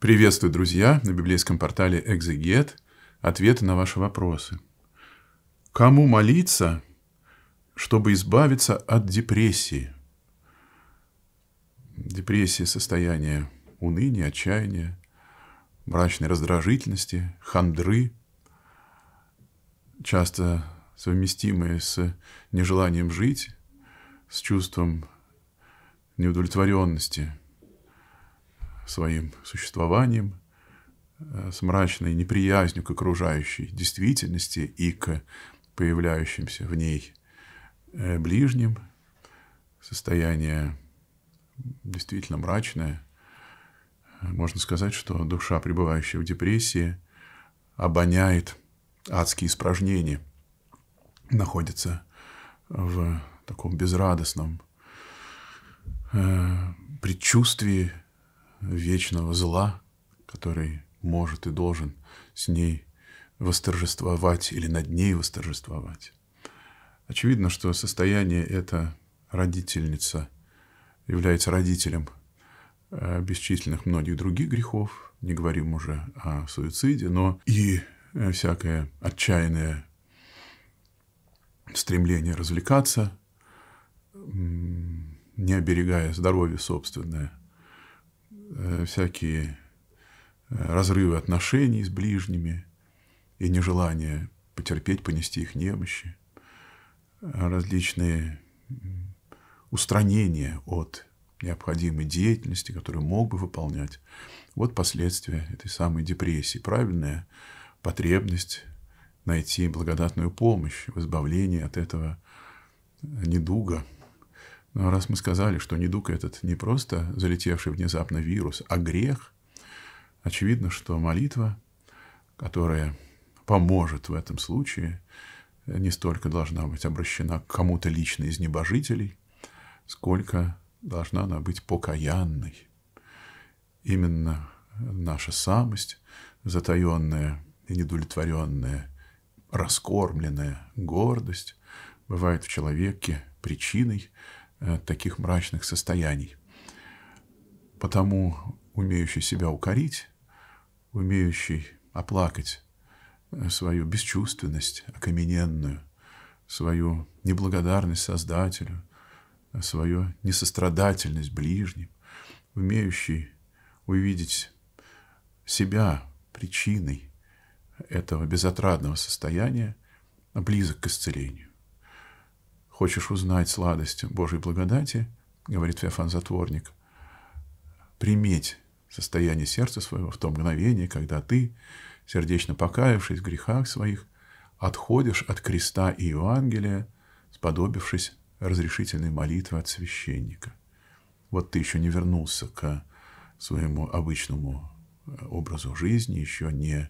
Приветствую, друзья, на библейском портале «Экзегет» ответы на ваши вопросы. Кому молиться, чтобы избавиться от депрессии? Депрессия – состояние уныния, отчаяния, мрачной раздражительности, хандры, часто совместимые с нежеланием жить, с чувством неудовлетворенности – своим существованием, э, с мрачной неприязнью к окружающей действительности и к появляющимся в ней э, ближним. Состояние действительно мрачное. Можно сказать, что душа, пребывающая в депрессии, обоняет адские испражнения, находится в таком безрадостном э, предчувствии вечного зла, который может и должен с ней восторжествовать или над ней восторжествовать. Очевидно, что состояние это родительница является родителем э, бесчисленных многих других грехов, не говорим уже о суициде, но и э, всякое отчаянное стремление развлекаться, не оберегая здоровье собственное, Э, всякие э, разрывы отношений с ближними и нежелание потерпеть, понести их немощи, э, различные устранения от необходимой деятельности, которую мог бы выполнять. Вот последствия этой самой депрессии. Правильная потребность найти благодатную помощь в избавлении от этого недуга – но раз мы сказали, что недуг этот не просто залетевший внезапно вирус, а грех, очевидно, что молитва, которая поможет в этом случае, не столько должна быть обращена к кому-то лично из небожителей, сколько должна она быть покаянной. Именно наша самость, затаенная и недовлетворенная, раскормленная гордость бывает в человеке причиной, Э, таких мрачных состояний. Потому умеющий себя укорить, умеющий оплакать э, свою бесчувственность окамененную, свою неблагодарность Создателю, э, свою несострадательность ближним, умеющий увидеть себя причиной этого безотрадного состояния, близок к исцелению. Хочешь узнать сладость Божьей благодати, говорит Феофан Затворник, приметь состояние сердца своего в то мгновение, когда ты, сердечно покаявшись в грехах своих, отходишь от креста и Евангелия, сподобившись разрешительной молитвы от священника. Вот ты еще не вернулся к своему обычному э, образу жизни, еще не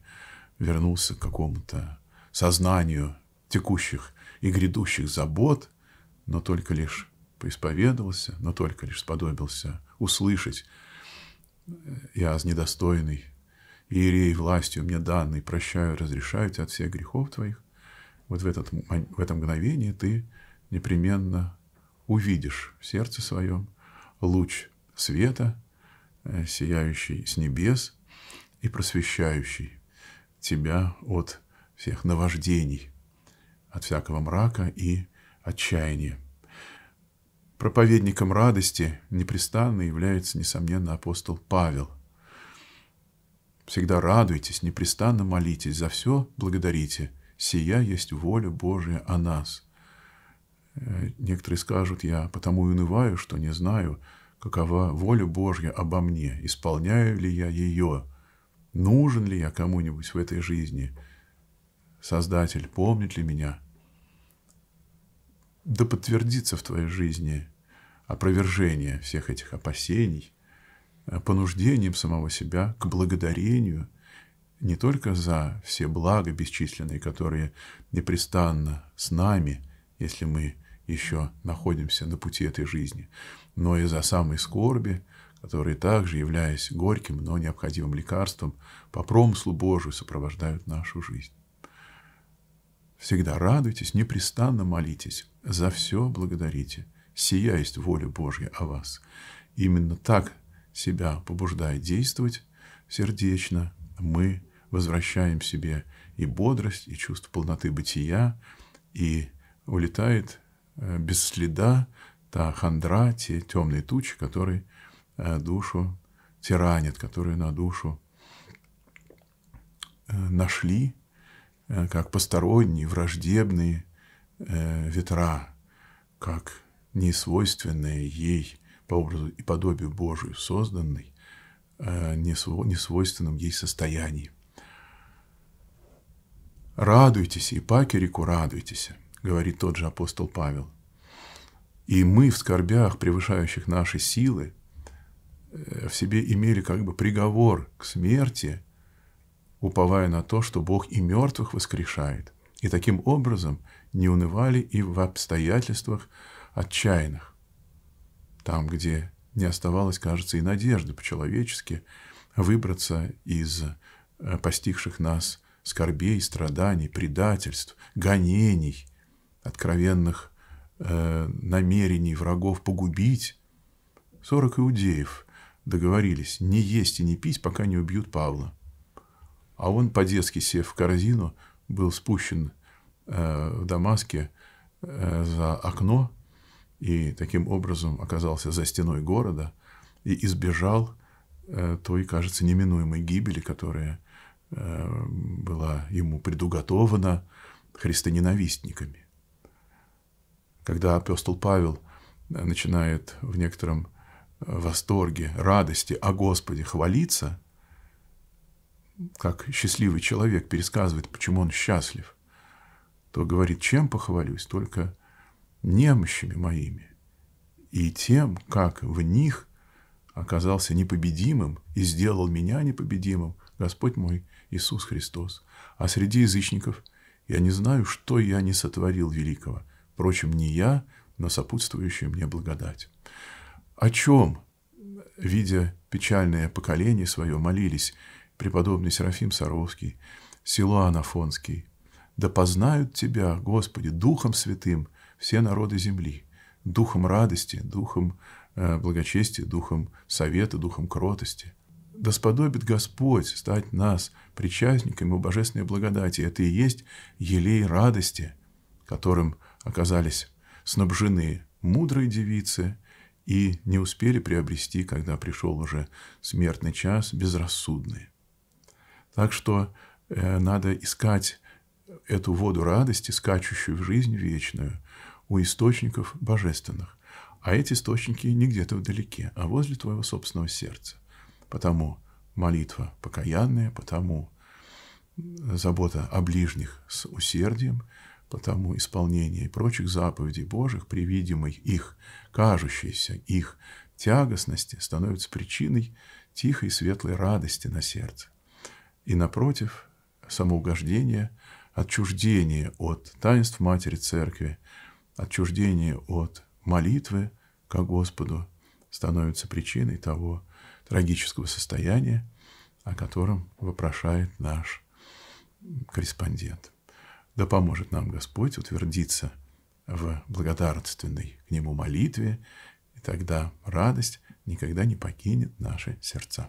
вернулся к какому-то сознанию текущих и грядущих забот, но только лишь поисповедовался, но только лишь сподобился услышать я «Яз недостойный, иерей властью мне данный, прощаю, разрешаю тебя от всех грехов твоих», вот в, этот, в это мгновение ты непременно увидишь в сердце своем луч света, э, сияющий с небес и просвещающий тебя от всех наваждений, от всякого мрака и отчаяние. Проповедником радости непрестанно является, несомненно, апостол Павел. Всегда радуйтесь, непрестанно молитесь, за все благодарите. Сия есть воля Божия о нас. Э, некоторые скажут, я потому и унываю, что не знаю, какова воля Божья обо мне, исполняю ли я ее, нужен ли я кому-нибудь в этой жизни, Создатель помнит ли меня – да подтвердится в твоей жизни опровержение всех этих опасений, э, понуждением самого себя к благодарению не только за все блага бесчисленные, которые непрестанно с нами, если мы еще находимся на пути этой жизни, но и за самые скорби, которые также, являясь горьким, но необходимым лекарством, по промыслу Божию сопровождают нашу жизнь. Всегда радуйтесь, непрестанно молитесь, за все благодарите. Сия есть воля Божья о вас. Именно так себя побуждая действовать сердечно, мы возвращаем себе и бодрость, и чувство полноты бытия, и улетает э, без следа та хандра, те темные тучи, которые э, душу тиранят, которые на душу э, нашли, как посторонние, враждебные, э, ветра, как несвойственное ей по образу и подобию Божию созданной, э, несвойственном ей состоянии. «Радуйтесь, и пакерику радуйтесь», — говорит тот же апостол Павел. И мы в скорбях, превышающих наши силы, э, в себе имели как бы приговор к смерти, уповая на то, что Бог и мертвых воскрешает – и таким образом не унывали и в обстоятельствах отчаянных. Там, где не оставалось, кажется, и надежды по-человечески выбраться из э, постигших нас скорбей, страданий, предательств, гонений, откровенных э, намерений врагов погубить. Сорок иудеев договорились не есть и не пить, пока не убьют Павла. А он, по-детски сев в корзину, был спущен э, в Дамаске э, за окно и таким образом оказался за стеной города и избежал э, той, кажется, неминуемой гибели, которая была ему предуготована христоненавистниками. Когда апостол Павел начинает в некотором восторге, радости о Господе хвалиться – как счастливый человек пересказывает, почему он счастлив, то говорит, чем похвалюсь, только немощами моими и тем, как в них оказался непобедимым и сделал меня непобедимым Господь мой Иисус Христос. А среди язычников я не знаю, что я не сотворил великого. Впрочем, не я, но сопутствующая мне благодать. О чем, видя печальное поколение свое, молились преподобный Серафим Саровский, село Анафонский. Да познают Тебя, Господи, Духом Святым все народы земли, Духом радости, Духом э, благочестия, Духом совета, Духом кротости. Да сподобит Господь стать нас причастниками у божественной благодати. Это и есть елей радости, которым оказались снабжены мудрые девицы и не успели приобрести, когда пришел уже смертный час, безрассудные. Так что э, надо искать эту воду радости, скачущую в жизнь вечную, у источников божественных. А эти источники не где-то вдалеке, а возле твоего собственного сердца. Потому молитва покаянная, потому забота о ближних с усердием, потому исполнение прочих заповедей Божьих при видимой их кажущейся, их тягостности становится причиной тихой и светлой радости на сердце и, напротив, самоугождение, отчуждение от таинств Матери Церкви, отчуждение от молитвы к Господу становится причиной того трагического состояния, о котором вопрошает наш корреспондент. Да поможет нам Господь утвердиться в благодарственной к Нему молитве, и тогда радость никогда не покинет наши сердца.